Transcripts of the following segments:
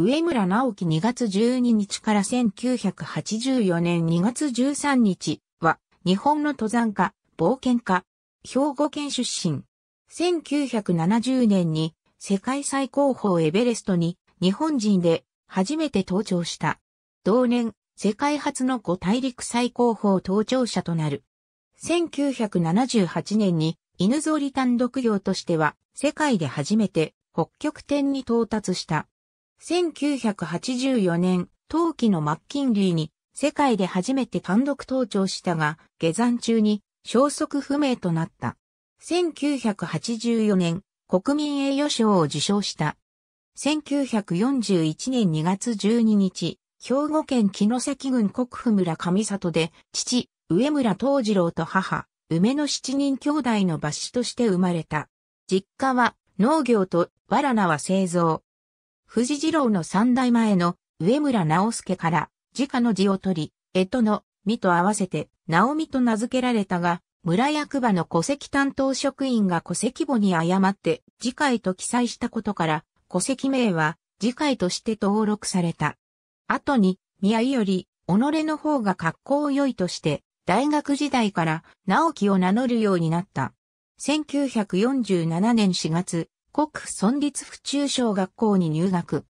上村直樹2月12日から1984年2月13日は、日本の登山家、冒険家、兵庫県出身。1970年に世界最高峰エベレストに日本人で初めて登頂した。同年、世界初の五大陸最高峰登頂者となる。1978年に犬ぞり単独業としては世界で初めて北極点に到達した。1984年、冬季のマッキンリーに世界で初めて単独登頂したが、下山中に消息不明となった。1984年、国民栄誉賞を受賞した。1941年2月12日、兵庫県木の崎郡国府村上里で、父、上村東次郎と母、梅の七人兄弟の抜子として生まれた。実家は農業と、わらなは製造、藤次郎の三代前の上村直介から自家の字を取り、江戸の美と合わせて直美と名付けられたが、村役場の戸籍担当職員が戸籍簿に誤って次回と記載したことから、戸籍名は次回として登録された。後に、宮井より、己の方が格好良いとして、大学時代から直樹を名乗るようになった。1947年4月、国村立府中小学校に入学。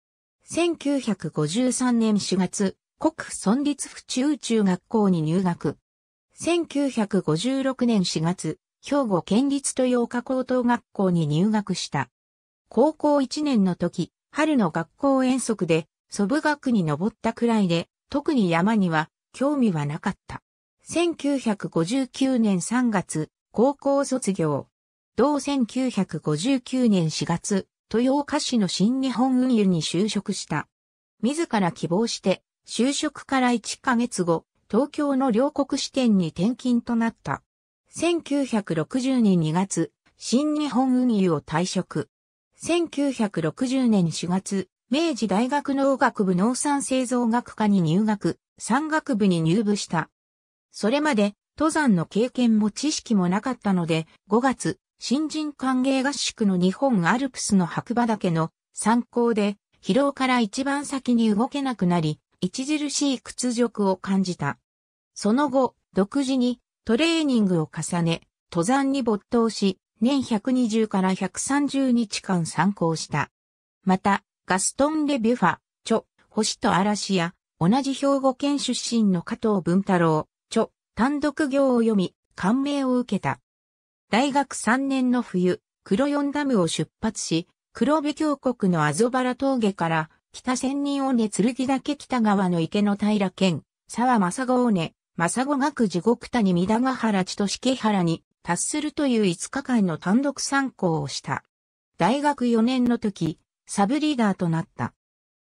1953年4月、国村立府中中学校に入学。1956年4月、兵庫県立豊岡高等学校に入学した。高校1年の時、春の学校遠足で祖母学に登ったくらいで、特に山には興味はなかった。1959年3月、高校卒業。同1959年4月、豊岡市の新日本運輸に就職した。自ら希望して、就職から1ヶ月後、東京の両国支店に転勤となった。1960年2月、新日本運輸を退職。1960年4月、明治大学農学部農産製造学科に入学、産学部に入部した。それまで、登山の経験も知識もなかったので、5月、新人歓迎合宿の日本アルプスの白馬岳の参考で疲労から一番先に動けなくなり、著しい屈辱を感じた。その後、独自にトレーニングを重ね、登山に没頭し、年120から130日間参考した。また、ガストン・レビュファ、著、星と嵐や、同じ兵庫県出身の加藤文太郎、著、単独行を読み、感銘を受けた。大学3年の冬、黒四ダムを出発し、黒部峡谷のアゾバラ峠から北千人尾根剣岳北側の池の平県、沢正郷尾根、正郷学地獄谷三田ヶ原千歳木原に達するという5日間の単独参考をした。大学4年の時、サブリーダーとなった。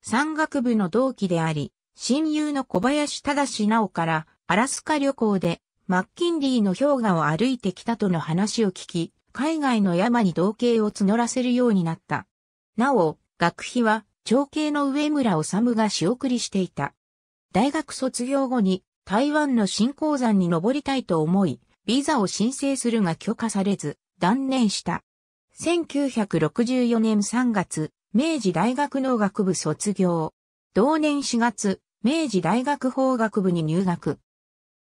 山岳部の同期であり、親友の小林忠直からアラスカ旅行でマッキンリーの氷河を歩いてきたとの話を聞き、海外の山に同型を募らせるようになった。なお、学費は、長兄の上村治が仕送りしていた。大学卒業後に、台湾の新鉱山に登りたいと思い、ビザを申請するが許可されず、断念した。1964年3月、明治大学農学部卒業。同年4月、明治大学法学部に入学。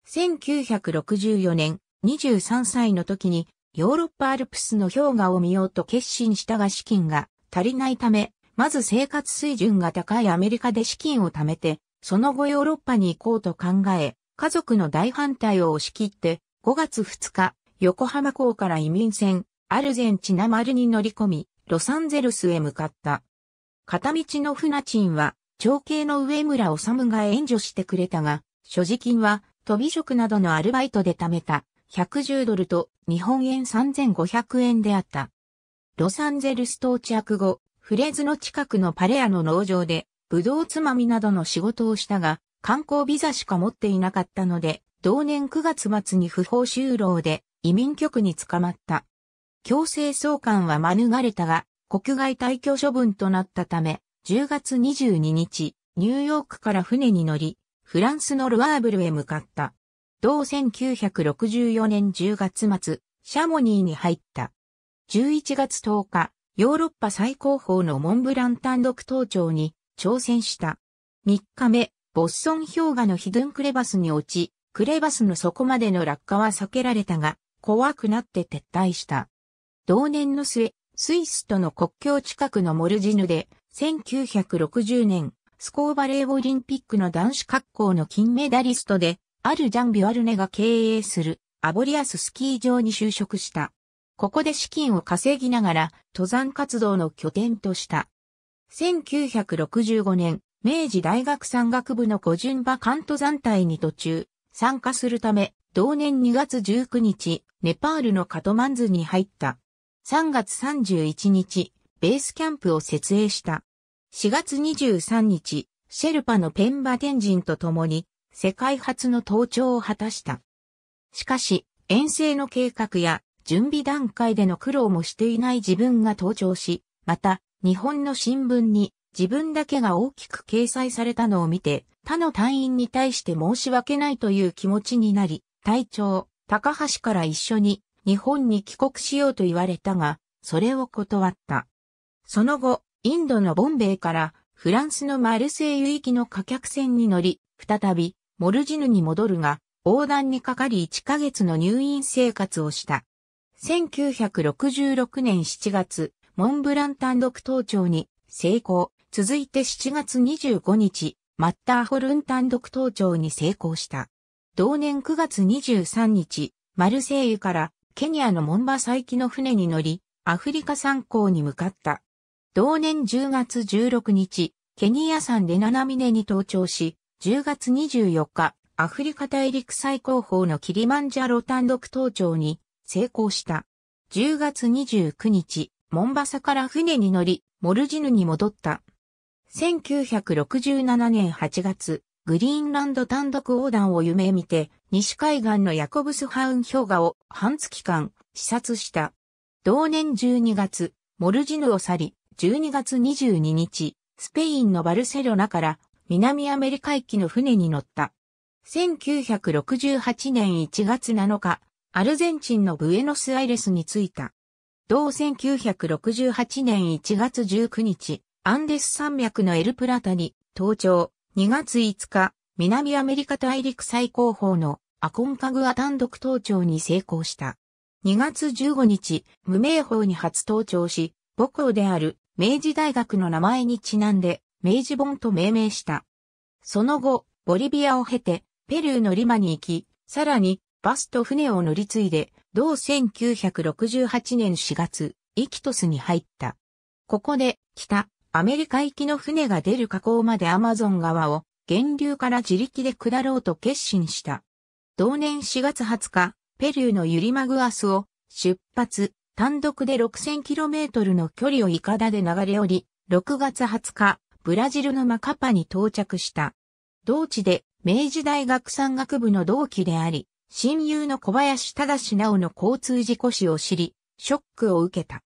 1964年23歳の時にヨーロッパアルプスの氷河を見ようと決心したが資金が足りないため、まず生活水準が高いアメリカで資金を貯めて、その後ヨーロッパに行こうと考え、家族の大反対を押し切って、5月2日、横浜港から移民船、アルゼンチナ丸に乗り込み、ロサンゼルスへ向かった。片道の船賃は、長兄の上村治が援助してくれたが、所持金は飛び職などのアルバイトで貯めた110ドルと日本円3500円であった。ロサンゼルス到着後、フレズの近くのパレアの農場で、ぶどうつまみなどの仕事をしたが、観光ビザしか持っていなかったので、同年9月末に不法就労で移民局に捕まった。強制送還は免れたが、国外退去処分となったため、10月22日、ニューヨークから船に乗り、フランスのルアーブルへ向かった。同1964年10月末、シャモニーに入った。11月10日、ヨーロッパ最高峰のモンブラン単独登頂に挑戦した。3日目、ボッソン氷河のヒドゥンクレバスに落ち、クレバスの底までの落下は避けられたが、怖くなって撤退した。同年の末、スイスとの国境近くのモルジヌで、1960年、スコーバレーオリンピックの男子格好の金メダリストで、あるジャン・ビュアルネが経営するアボリアススキー場に就職した。ここで資金を稼ぎながら登山活動の拠点とした。1965年、明治大学山岳部の五順馬関登山隊に途中、参加するため、同年2月19日、ネパールのカトマンズに入った。3月31日、ベースキャンプを設営した。4月23日、シェルパのペンバ天神と共に世界初の登頂を果たした。しかし、遠征の計画や準備段階での苦労もしていない自分が登頂し、また、日本の新聞に自分だけが大きく掲載されたのを見て、他の隊員に対して申し訳ないという気持ちになり、隊長、高橋から一緒に日本に帰国しようと言われたが、それを断った。その後、インドのボンベイからフランスのマルセイユ行きの貨客船に乗り、再びモルジヌに戻るが、横断にかかり1ヶ月の入院生活をした。1966年7月、モンブラン単独登頂に成功。続いて7月25日、マッターホルン単独登頂に成功した。同年9月23日、マルセイユからケニアのモンバサ行きの船に乗り、アフリカ参考に向かった。同年10月16日、ケニア山で七峰に登頂し、10月24日、アフリカ大陸最高峰のキリマンジャロ単独登頂に成功した。10月29日、モンバサから船に乗り、モルジヌに戻った。1967年8月、グリーンランド単独横断を夢見て、西海岸のヤコブスハウン氷河を半月間視察した。同年12月、モルジヌを去り、12月22日、スペインのバルセロナから南アメリカ行きの船に乗った。1968年1月7日、アルゼンチンのブエノスアイレスに着いた。同1968年1月19日、アンデス山脈のエルプラタに登頂。2月5日、南アメリカ大陸最高峰のアコンカグア単独登頂に成功した。2月15日、無名峰に初登頂し、母校である明治大学の名前にちなんで、明治本と命名した。その後、ボリビアを経て、ペルーのリマに行き、さらに、バスと船を乗り継いで、同1968年4月、イキトスに入った。ここで、北、アメリカ行きの船が出る河口までアマゾン川を、源流から自力で下ろうと決心した。同年4月20日、ペルーのユリマグアスを出発、単独で 6000km の距離をイカダで流れ降り、6月20日、ブラジルのマカパに到着した。同地で、明治大学山学部の同期であり、親友の小林忠直の交通事故死を知り、ショックを受けた。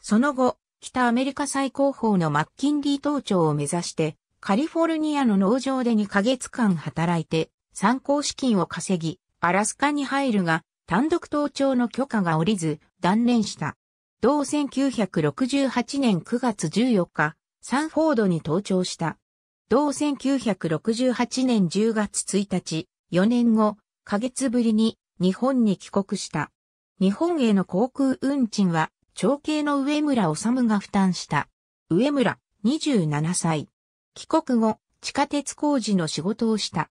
その後、北アメリカ最高峰のマッキンリー登庁を目指して、カリフォルニアの農場で2ヶ月間働いて、参考資金を稼ぎ、アラスカに入るが、単独登頂の許可が下りず、断念した。同1968年9月14日、サンフォードに登庁した。同1968年10月1日、4年後、か月ぶりに日本に帰国した。日本への航空運賃は、長兄の上村治が負担した。上村、27歳。帰国後、地下鉄工事の仕事をした。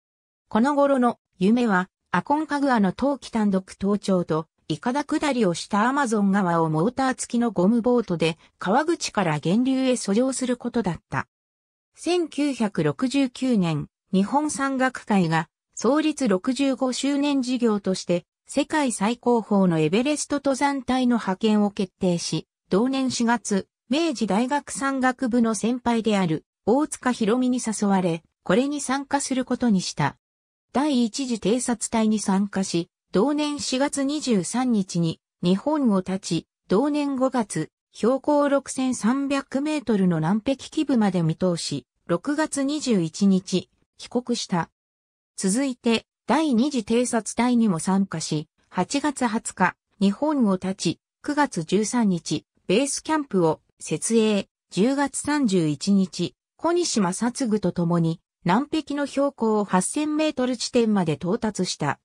この頃の夢は、アコンカグアの冬季単独登頂と、イカダ下りをしたアマゾン川をモーター付きのゴムボートで川口から源流へ遡上することだった。1969年、日本山岳会が創立65周年事業として世界最高峰のエベレスト登山隊の派遣を決定し、同年4月、明治大学山岳部の先輩である大塚博美に誘われ、これに参加することにした。第一次偵察隊に参加し、同年4月23日に日本を立ち、同年5月、標高6300メートルの南壁基部まで見通し、6月21日、帰国した。続いて、第二次偵察隊にも参加し、8月20日、日本を立ち、9月13日、ベースキャンプを設営、10月31日、小西正嗣と共に、南壁の標高8000メートル地点まで到達した。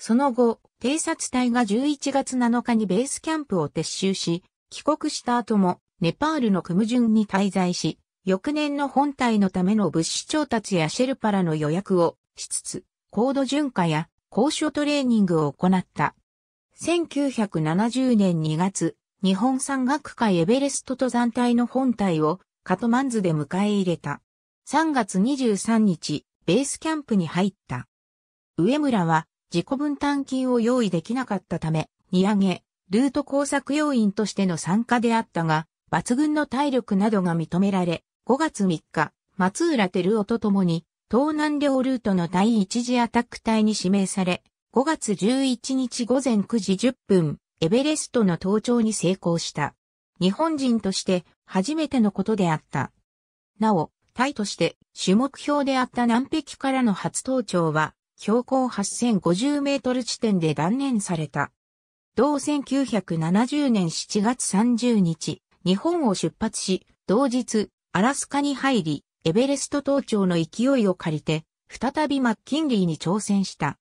その後、偵察隊が11月7日にベースキャンプを撤収し、帰国した後も、ネパールのクムジュンに滞在し、翌年の本隊のための物資調達やシェルパラの予約をしつつ、高度巡回や高所トレーニングを行った。1970年2月、日本山岳会エベレスト登山隊の本隊をカトマンズで迎え入れた。3月23日、ベースキャンプに入った。上村は自己分担金を用意できなかったため、荷上げ、ルート工作要員としての参加であったが、抜群の体力などが認められ、5月3日、松浦照夫と共に、東南両ルートの第一次アタック隊に指名され、5月11日午前9時10分、エベレストの登頂に成功した。日本人として初めてのことであった。なお、隊として主目標であった南壁からの初登頂は標高8050メートル地点で断念された。同1970年7月30日、日本を出発し、同日、アラスカに入り、エベレスト登頂の勢いを借りて、再びマッキンリーに挑戦した。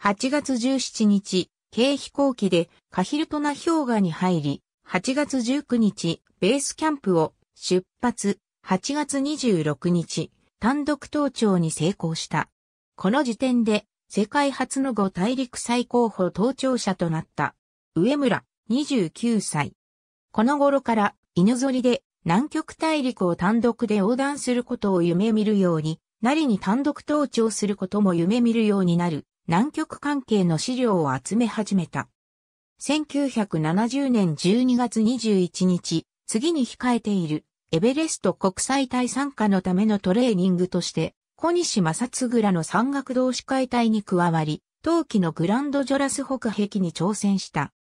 8月17日、軽飛行機でカヒルトナ氷河に入り、8月19日、ベースキャンプを出発、8月26日、単独登頂に成功した。この時点で世界初の五大陸最高峰登頂者となった。上村、29歳。この頃から犬ぞりで南極大陸を単独で横断することを夢見るように、なりに単独登頂することも夢見るようになる南極関係の資料を集め始めた。1970年12月21日、次に控えているエベレスト国際大参加のためのトレーニングとして、小西正嗣らの山岳同士会隊に加わり、冬季のグランドジョラス北壁に挑戦した。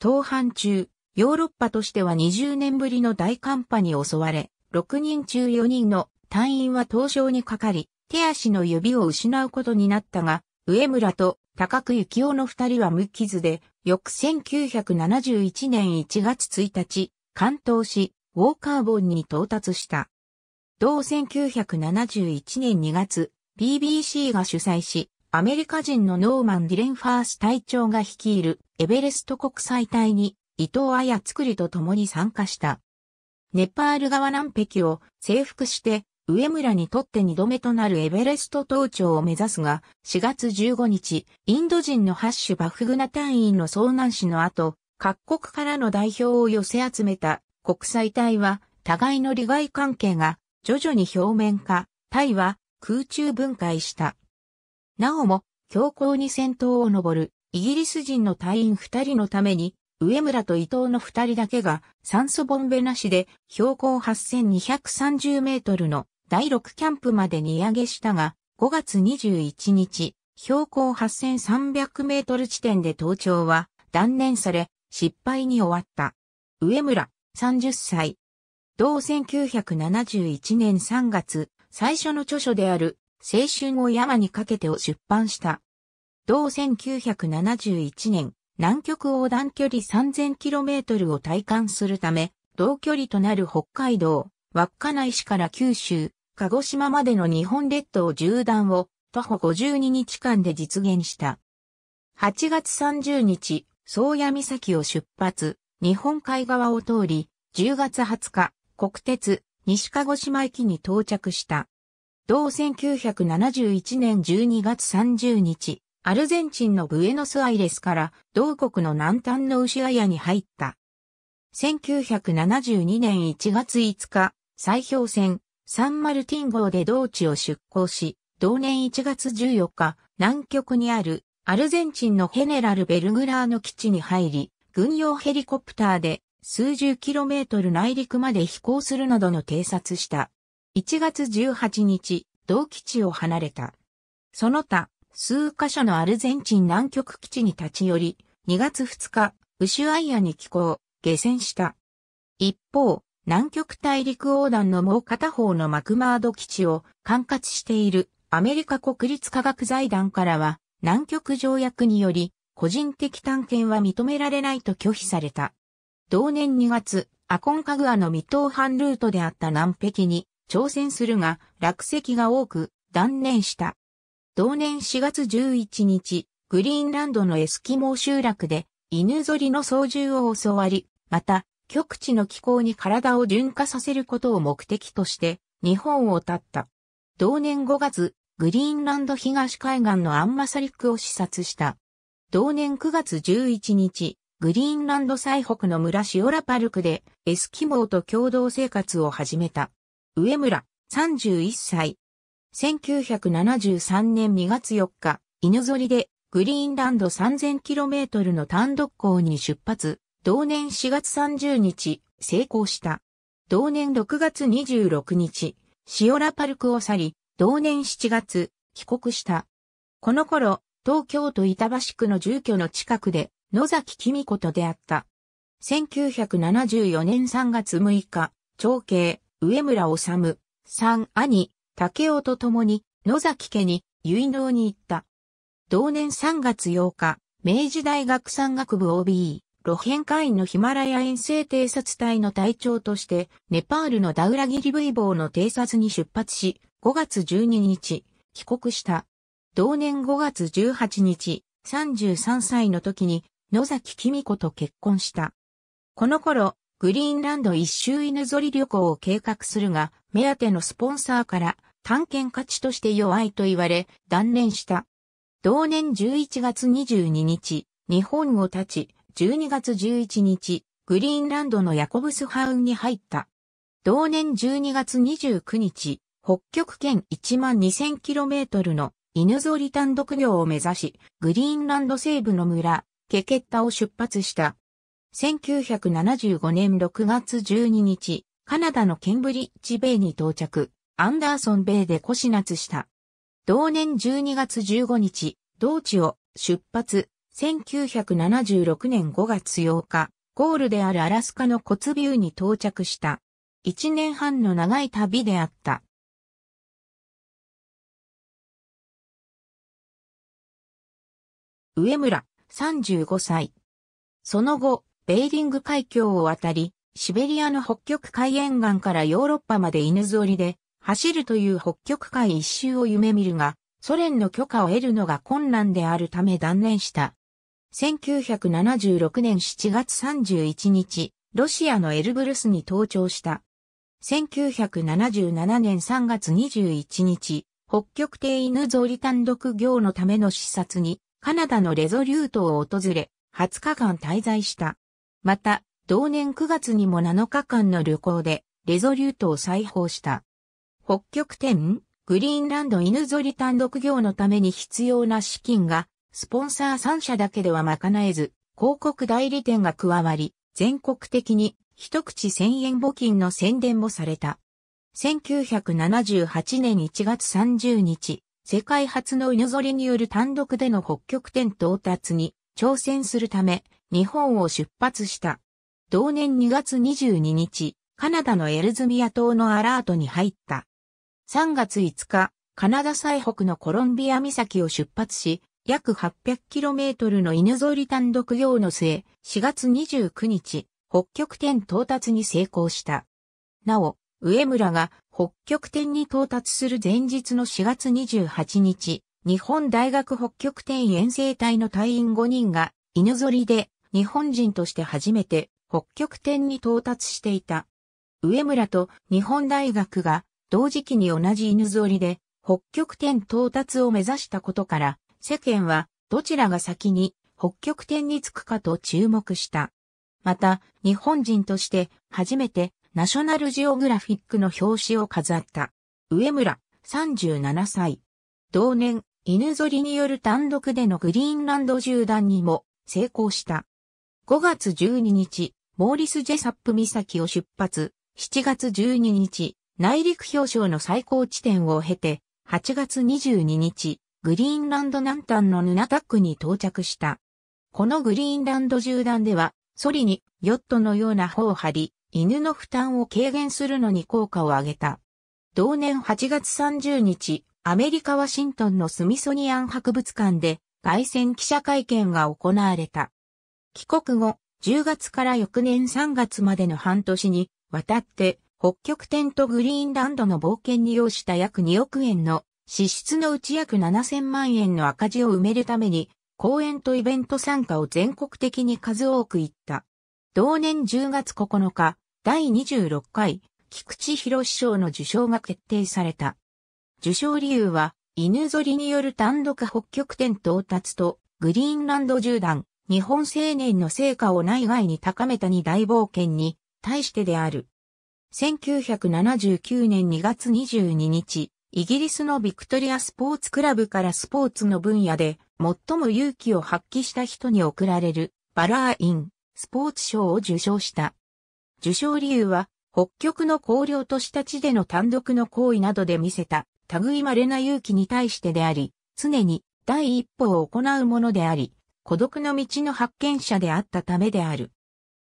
当半中、ヨーロッパとしては20年ぶりの大寒波に襲われ、6人中4人の隊員は凍傷にかかり、手足の指を失うことになったが、上村と高久幸雄の二人は無傷で、翌1971年1月1日、関東市、ウォーカーボンに到達した。同1971年2月、BBC が主催し、アメリカ人のノーマン・ディレンファース隊長が率いるエベレスト国際隊に伊藤綾作りと共に参加した。ネパール側南壁を征服して上村にとって2度目となるエベレスト登頂を目指すが、4月15日、インド人のハッシュ・バフグナ隊員の遭難死の後、各国からの代表を寄せ集めた国際隊は、互いの利害関係が徐々に表面化、タイは空中分解した。なおも、強高に戦闘を登る、イギリス人の隊員二人のために、上村と伊藤の二人だけが酸素ボンベなしで標高8230メートルの第6キャンプまで荷上げしたが、5月21日、標高8300メートル地点で登頂は断念され、失敗に終わった。上村、30歳、同1971年3月、最初の著書である、青春を山にかけてを出版した。同1971年、南極横断距離 3000km を体感するため、同距離となる北海道、稚内市から九州、鹿児島までの日本列島縦断を徒歩52日間で実現した。8月30日、宗谷岬を出発、日本海側を通り、10月20日、国鉄、西鹿児島駅に到着した。同1971年12月30日、アルゼンチンのブエノスアイレスから同国の南端の牛屋に入った。1972年1月5日、砕氷船、サンマルティン号で同地を出港し、同年1月14日、南極にあるアルゼンチンのヘネラルベルグラーの基地に入り、軍用ヘリコプターで数十キロメートル内陸まで飛行するなどの偵察した。1月18日、同基地を離れた。その他、数カ所のアルゼンチン南極基地に立ち寄り、2月2日、ウシュアイアに寄港、下船した。一方、南極大陸横断のもう片方のマクマード基地を管轄しているアメリカ国立科学財団からは、南極条約により、個人的探検は認められないと拒否された。同年2月、アコンカグアの未踏半ルートであった南壁に挑戦するが落石が多く断念した。同年4月11日、グリーンランドのエスキモー集落で犬ぞりの操縦を教わり、また極地の気候に体を順化させることを目的として日本を立った。同年5月、グリーンランド東海岸のアンマサリックを視察した。同年9月11日、グリーンランド最北の村シオラパルクで、エスキモーと共同生活を始めた。上村、31歳。1973年2月4日、犬ぞりで、グリーンランド 3000km の単独港に出発、同年4月30日、成功した。同年6月26日、シオラパルクを去り、同年7月、帰国した。この頃、東京都板橋区の住居の近くで、野崎公子と出会った。1974年3月6日、長兄、上村治、三兄、竹雄と共に、野崎家に、結納に行った。同年3月8日、明治大学山学部 OB、露辺会員のヒマラヤ遠征偵察隊の隊長として、ネパールのダウラギリブイボーの偵察に出発し、5月12日、帰国した。同年5月18日、33歳の時に野崎公子と結婚した。この頃、グリーンランド一周犬ぞり旅行を計画するが、目当てのスポンサーから探検価値として弱いと言われ、断念した。同年11月22日、日本を立ち、12月11日、グリーンランドのヤコブスハウンに入った。同年12月29日、北極圏1万2 0 0 0トルの犬ぞり単独業を目指し、グリーンランド西部の村、ケケッタを出発した。1975年6月12日、カナダのケンブリッジベイに到着、アンダーソンベイでコシナツした。同年12月15日、同地を出発、1976年5月8日、ゴールであるアラスカのコツビューに到着した。1年半の長い旅であった。上村。35歳。その後、ベーリング海峡を渡り、シベリアの北極海沿岸からヨーロッパまで犬ぞりで走るという北極海一周を夢見るが、ソ連の許可を得るのが困難であるため断念した。1976年7月31日、ロシアのエルブルスに登頂した。1977年3月21日、北極艇犬ぞり単独業のための視察にカナダのレゾリュートを訪れ、20日間滞在した。また、同年9月にも7日間の旅行で、レゾリュートを再訪した。北極点、グリーンランド犬ぞり単独業のために必要な資金が、スポンサー3社だけでは賄えず、広告代理店が加わり、全国的に一口1000円募金の宣伝もされた。1978年1月30日、世界初の犬ぞりによる単独での北極点到達に挑戦するため、日本を出発した。同年2月22日、カナダのエルズミア島のアラートに入った。3月5日、カナダ最北のコロンビア岬を出発し、約 800km の犬ぞり単独用の末、4月29日、北極点到達に成功した。なお、上村が北極点に到達する前日の4月28日、日本大学北極点遠征隊の隊員5人が、犬ぞりで日本人として初めて北極点に到達していた。上村と日本大学が同時期に同じ犬ぞりで北極点到達を目指したことから、世間はどちらが先に北極点に着くかと注目した。また、日本人として初めてナショナルジオグラフィックの表紙を飾った。上村、37歳。同年、犬ぞりによる単独でのグリーンランド縦断にも成功した。5月12日、モーリス・ジェサップ岬を出発、7月12日、内陸氷床の最高地点を経て、8月22日、グリーンランド南端のヌナタックに到着した。このグリーンランド縦断では、ソリにヨットのような帆を張り、犬の負担を軽減するのに効果を上げた。同年8月30日、アメリカ・ワシントンのスミソニアン博物館で凱旋記者会見が行われた。帰国後、10月から翌年3月までの半年にわたって北極点とグリーンランドの冒険に要した約2億円の支出のうち約7000万円の赤字を埋めるために公演とイベント参加を全国的に数多く行った。同年10月9日、第26回、菊池博賞の受賞が決定された。受賞理由は、犬ぞりによる単独北極点到達と、グリーンランド縦断、日本青年の成果を内外に高めたに大冒険に、対してである。1979年2月22日、イギリスのビクトリアスポーツクラブからスポーツの分野で、最も勇気を発揮した人に贈られる、バラーイン、スポーツ賞を受賞した。受賞理由は、北極の荒涼とした地での単独の行為などで見せた、類稀な勇気に対してであり、常に第一歩を行うものであり、孤独の道の発見者であったためである。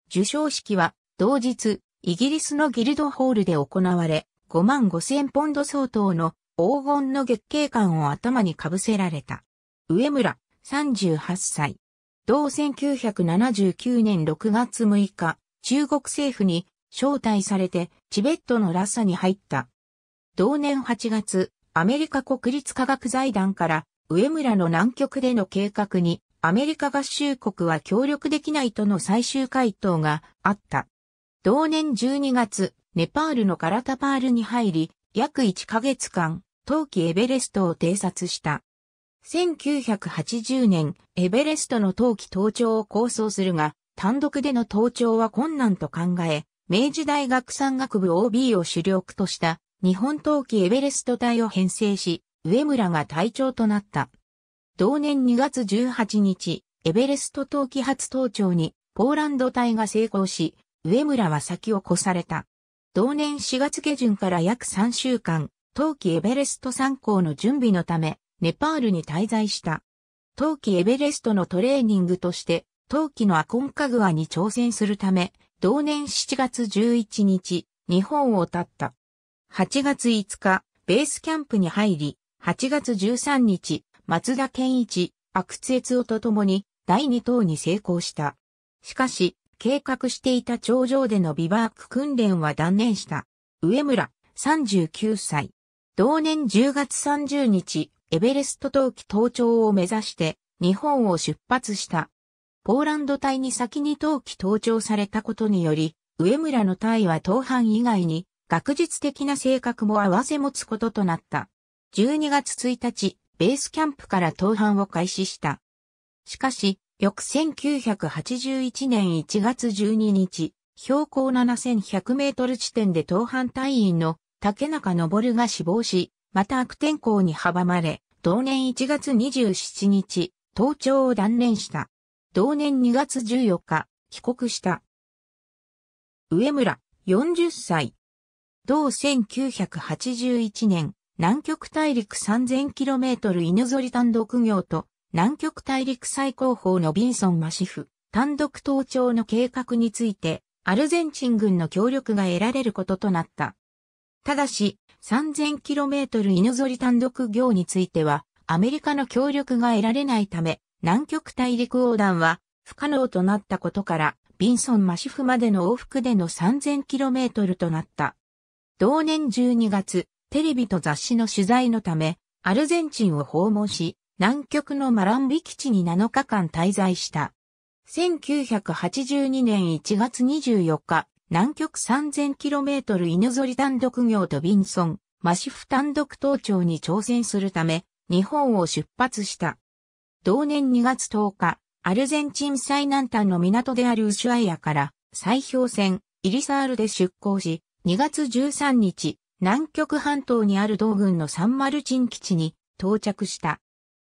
受賞式は、同日、イギリスのギルドホールで行われ、5万5千ポンド相当の黄金の月景感を頭にかぶせられた。上村、38歳。同1979年6月6日、中国政府に招待されてチベットのラッサに入った。同年8月、アメリカ国立科学財団から上村の南極での計画にアメリカ合衆国は協力できないとの最終回答があった。同年12月、ネパールのカラタパールに入り、約1ヶ月間、冬季エベレストを偵察した。1980年、エベレストの冬季登頂を構想するが、単独での登頂は困難と考え、明治大学山岳部 OB を主力とした日本陶器エベレスト隊を編成し、上村が隊長となった。同年2月18日、エベレスト陶器初登頂にポーランド隊が成功し、上村は先を越された。同年4月下旬から約3週間、陶器エベレスト参考の準備のため、ネパールに滞在した。陶器エベレストのトレーニングとして、冬季のアコンカグアに挑戦するため、同年7月11日、日本を立った。8月5日、ベースキャンプに入り、8月13日、松田健一、阿久津悦夫と共に第2等に成功した。しかし、計画していた頂上でのビバーク訓練は断念した。上村、39歳。同年10月30日、エベレスト冬季登頂を目指して、日本を出発した。ポーランド隊に先に冬季登場されたことにより、上村の隊は登藩以外に学術的な性格も合わせ持つこととなった。12月1日、ベースキャンプから登藩を開始した。しかし、翌1981年1月12日、標高7100メートル地点で登藩隊員の竹中昇が死亡し、また悪天候に阻まれ、同年1月27日、登頂を断念した。同年2月14日、帰国した。上村、40歳。同1981年、南極大陸 3000km 犬ぞり単独業と、南極大陸最高峰のビンソン・マシフ、単独登頂の計画について、アルゼンチン軍の協力が得られることとなった。ただし、3000km 犬ぞり単独業については、アメリカの協力が得られないため、南極大陸横断は不可能となったことから、ビンソン・マシフまでの往復での 3000km となった。同年12月、テレビと雑誌の取材のため、アルゼンチンを訪問し、南極のマランビ基地に7日間滞在した。1982年1月24日、南極 3000km 犬ぞり単独業とビンソン、マシフ単独登頂に挑戦するため、日本を出発した。同年2月10日、アルゼンチン最南端の港であるウシュアイアから砕氷船イリサールで出港し、2月13日、南極半島にある同軍のサンマルチン基地に到着した。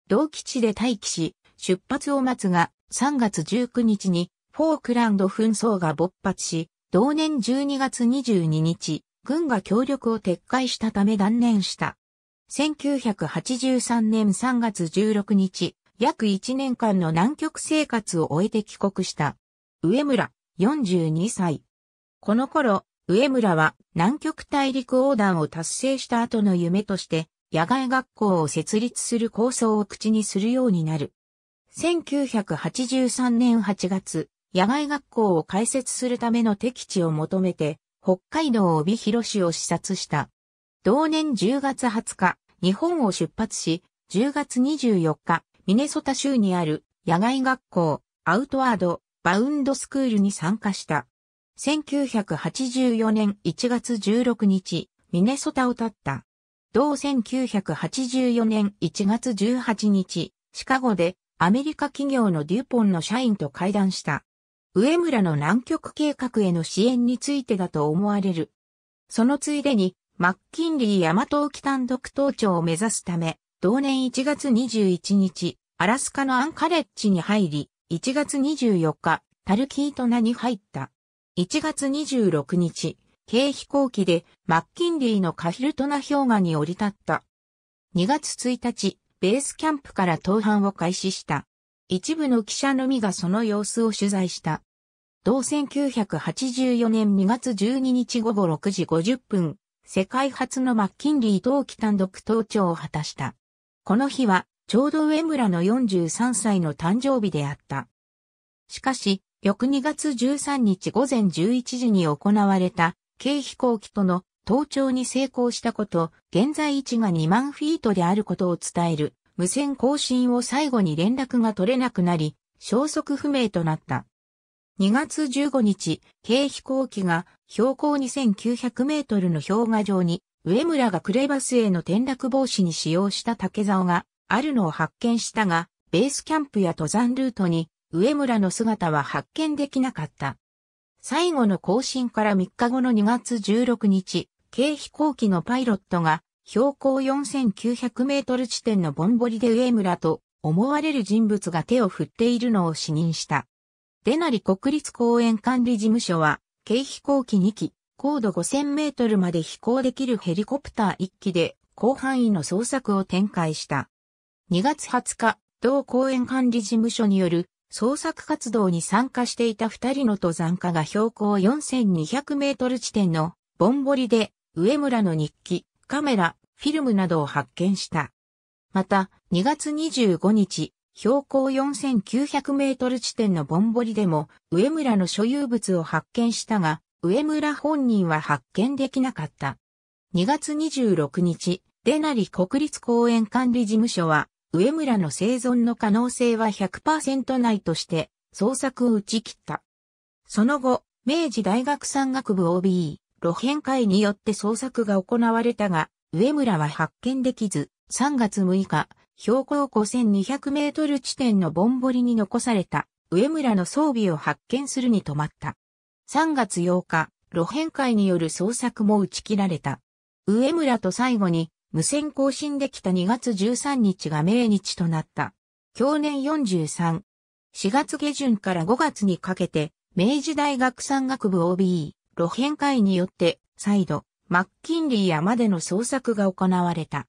同基地で待機し、出発を待つが、3月19日にフォークランド紛争が勃発し、同年12月22日、軍が協力を撤回したため断念した。1983年3月16日、約1年間の南極生活を終えて帰国した。上村、42歳。この頃、上村は南極大陸横断を達成した後の夢として、野外学校を設立する構想を口にするようになる。1983年8月、野外学校を開設するための敵地を求めて、北海道帯広市を視察した。同年10月20日、日本を出発し、10月24日、ミネソタ州にある野外学校アウトワードバウンドスクールに参加した。1984年1月16日、ミネソタを立った。同1984年1月18日、シカゴでアメリカ企業のデュポンの社員と会談した。上村の南極計画への支援についてだと思われる。そのついでに、マッキンリー大和沖単独登頂を目指すため、同年1月21日、アラスカのアンカレッジに入り、1月24日、タルキートナに入った。1月26日、軽飛行機でマッキンリーのカヒルトナ氷河に降り立った。2月1日、ベースキャンプから登板を開始した。一部の記者のみがその様子を取材した。同1984年2月12日午後6時50分、世界初のマッキンリー冬季単独登頂を果たした。この日は、ちょうど上村の43歳の誕生日であった。しかし、翌2月13日午前11時に行われた、軽飛行機との登頂に成功したこと、現在位置が2万フィートであることを伝える、無線更新を最後に連絡が取れなくなり、消息不明となった。2月15日、軽飛行機が標高2900メートルの氷河上に上村がクレバスへの転落防止に使用した竹竿があるのを発見したが、ベースキャンプや登山ルートに上村の姿は発見できなかった。最後の更新から3日後の2月16日、軽飛行機のパイロットが標高4900メートル地点のぼんぼりで上村と思われる人物が手を振っているのを視認した。デナリ国立公園管理事務所は、軽飛行機2機、高度5000メートルまで飛行できるヘリコプター1機で広範囲の捜索を展開した。2月20日、同公園管理事務所による捜索活動に参加していた2人の登山家が標高4200メートル地点のボンボリで上村の日記、カメラ、フィルムなどを発見した。また、2月25日、標高4900メートル地点のボンボリでも上村の所有物を発見したが、上村本人は発見できなかった。2月26日、デナリ国立公園管理事務所は、上村の生存の可能性は100%ないとして、捜索を打ち切った。その後、明治大学山岳部 OB、露辺会によって捜索が行われたが、上村は発見できず、3月6日、標高5200メートル地点のぼんぼりに残された、上村の装備を発見するに止まった。3月8日、露変会による捜索も打ち切られた。上村と最後に無線更新できた2月13日が命日となった。去年43。4月下旬から5月にかけて、明治大学山学部 OB、露変会によって、再度、マッキンリー山での捜索が行われた。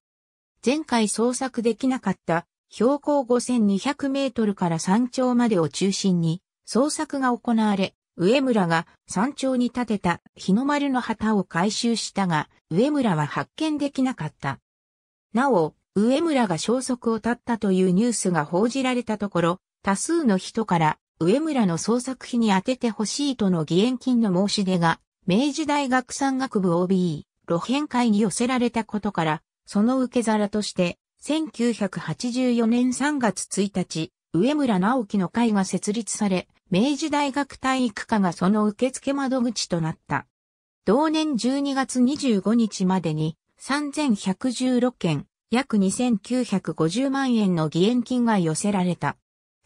前回捜索できなかった、標高5200メートルから山頂までを中心に、捜索が行われ、上村が山頂に建てた日の丸の旗を回収したが、上村は発見できなかった。なお、上村が消息を絶ったというニュースが報じられたところ、多数の人から上村の創作費に当ててほしいとの義援金の申し出が、明治大学山学部 OB、路編会に寄せられたことから、その受け皿として、1984年3月1日、上村直樹の会が設立され、明治大学体育科がその受付窓口となった。同年12月25日までに3116件、約2950万円の義援金が寄せられた。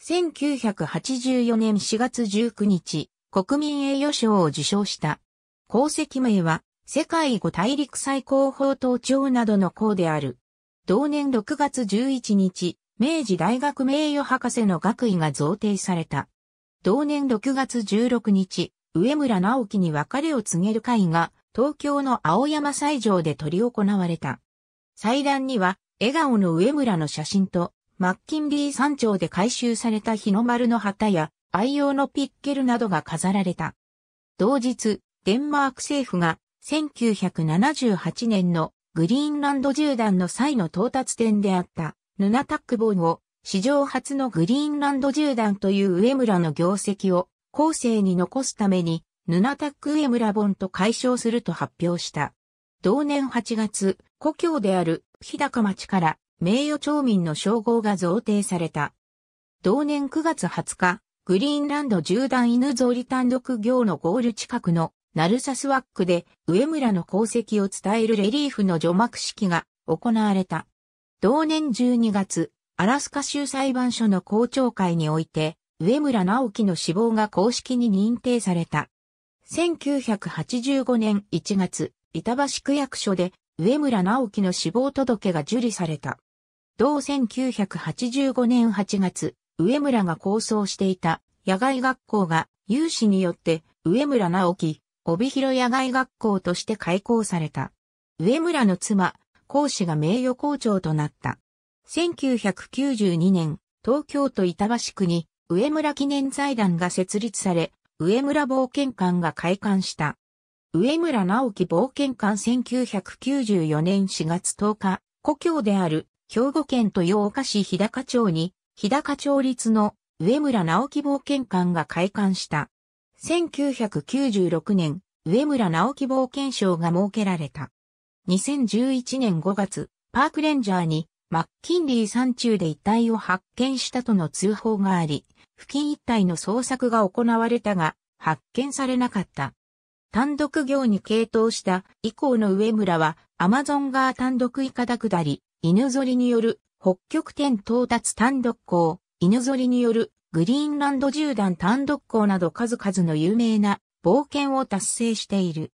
1984年4月19日、国民栄誉賞を受賞した。功績名は、世界五大陸最高峰頭頂などの功である。同年6月11日、明治大学名誉博士の学位が贈呈された。同年6月16日、上村直樹に別れを告げる会が、東京の青山斎場で取り行われた。祭壇には、笑顔の上村の写真と、マッキンリー山頂で回収された日の丸の旗や、愛用のピッケルなどが飾られた。同日、デンマーク政府が、1978年のグリーンランド縦断の際の到達点であった、ヌナタックボンを史上初のグリーンランド縦断という上村の業績を後世に残すために、ヌナタック上村本と解消すると発表した。同年8月、故郷である日高町から名誉町民の称号が贈呈された。同年9月20日、グリーンランド縦断犬ぞり単独業のゴール近くのナルサスワックで上村の功績を伝えるレリーフの除幕式が行われた。同年12月、アラスカ州裁判所の公聴会において、上村直樹の死亡が公式に認定された。1985年1月、板橋区役所で上村直樹の死亡届が受理された。同1985年8月、上村が構想していた野外学校が有志によって上村直樹、帯広野外学校として開校された。上村の妻、講師が名誉校長となった。1992年、東京都板橋区に上村記念財団が設立され、上村冒険館が開館した。上村直樹冒険館1994年4月10日、故郷である兵庫県豊岡市日高町に、日高町立の上村直樹冒険館が開館した。1996年、上村直樹冒険賞が設けられた。2011年5月、パークレンジャーにマッキンリー山中で遺体を発見したとの通報があり、付近一帯の捜索が行われたが、発見されなかった。単独業に傾倒した以降の上村は、アマゾン川単独イカダ下り、犬ぞりによる北極点到達単独港、犬ぞりによるグリーンランド縦断単独港など数々の有名な冒険を達成している。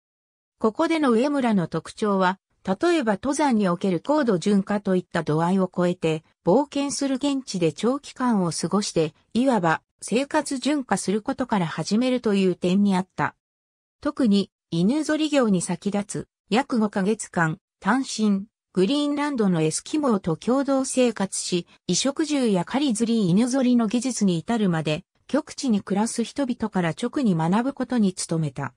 ここでの上村の特徴は、例えば登山における高度順化といった度合いを超えて、冒険する現地で長期間を過ごして、いわば生活順化することから始めるという点にあった。特に犬ぞり業に先立つ約5ヶ月間、単身、グリーンランドのエスキモーと共同生活し、衣食獣や狩り釣り犬ぞりの技術に至るまで、極地に暮らす人々から直に学ぶことに努めた。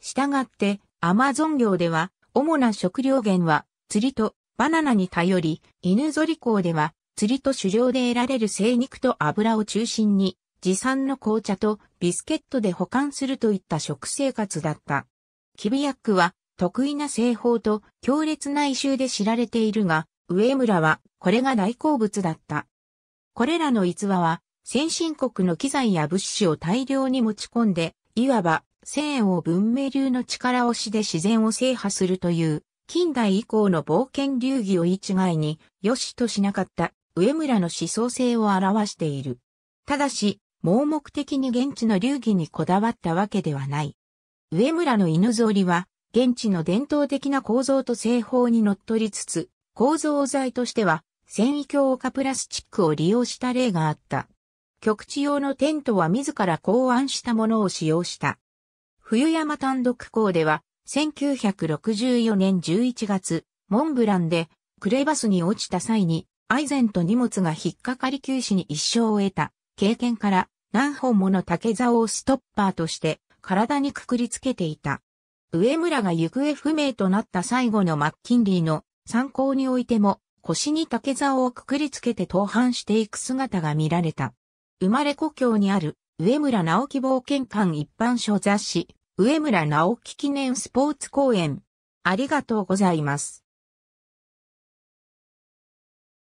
したがって、アマゾン業では、主な食料源は釣りとバナナに頼り、犬り港では釣りと狩猟で得られる生肉と油を中心に持参の紅茶とビスケットで保管するといった食生活だった。キビヤックは得意な製法と強烈な異臭で知られているが、上村はこれが大好物だった。これらの逸話は先進国の機材や物資を大量に持ち込んで、いわば西欧文明流の力押しで自然を制覇するという、近代以降の冒険流儀を一概に良しとしなかった上村の思想性を表している。ただし、盲目的に現地の流儀にこだわったわけではない。上村の犬ぞりは、現地の伝統的な構造と製法にのっとりつつ、構造材としては、繊維強化プラスチックを利用した例があった。局地用のテントは自ら考案したものを使用した。冬山単独校では、1964年11月、モンブランで、クレバスに落ちた際に、アイゼンと荷物が引っかかり休止に一生を得た経験から、何本もの竹竿をストッパーとして、体にくくりつけていた。上村が行方不明となった最後のマッキンリーの参考においても、腰に竹竿をくくりつけて投範していく姿が見られた。生まれ故郷にある上村直樹冒険館一般書雑誌、上村直樹記念スポーツ公演。ありがとうございます。